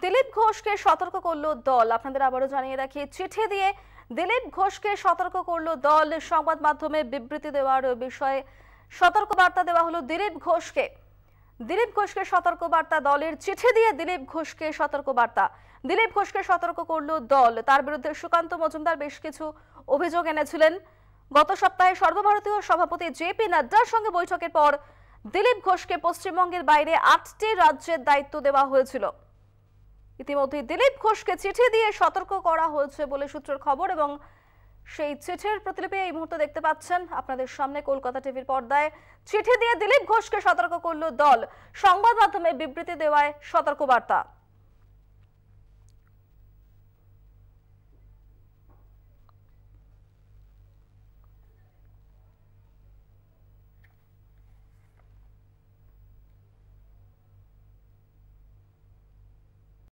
দিলীপ ঘোষকে সতর্ক করলো দল আপনাদের আবারও জানিয়ে রাখি চিঠি দিয়ে দিলীপ ঘোষকে সতর্ক করলো দল সংবাদ মাধ্যমে বিবৃতি দেওয়ার বিষয়ে সতর্ক বার্তা দেওয়া হলো দিলীপ ঘোষকে দিলীপ ঘোষকে সতর্ক বার্তা দলের চিঠি দিয়ে দিলীপ ঘোষকে সতর্ক বার্তা দিলীপ ঘোষকে সতর্ক করলো দল তার বিরুদ্ধে সুকান্ত মজুমদার বেশ কিছু অভিযোগ এনেছিলেন গত সপ্তাহে সর্বভারতীয় সভাপতি জেপি নাড্ডার সঙ্গে বৈঠকের পর দিলীপ ঘোষকে পশ্চিমবঙ্গের বাইরে আটটি রাজ্যের দায়িত্ব দেওয়া হয়েছিল ইতিমধ্যে দিলীপ ঘোষকে চিঠি দিয়ে সতর্ক করা হয়েছে বলে সূত্রের খবর এবং সেই চিঠির প্রতিলিপি এই মুহূর্তে দেখতে পাচ্ছেন আপনাদের সামনে কলকাতা টিভির পর্দায় চিঠি দিয়ে দিলীপ ঘোষকে সতর্ক করল দল সংবাদ মাধ্যমে বিবৃতি দেওয়ায় সতর্কবার্তা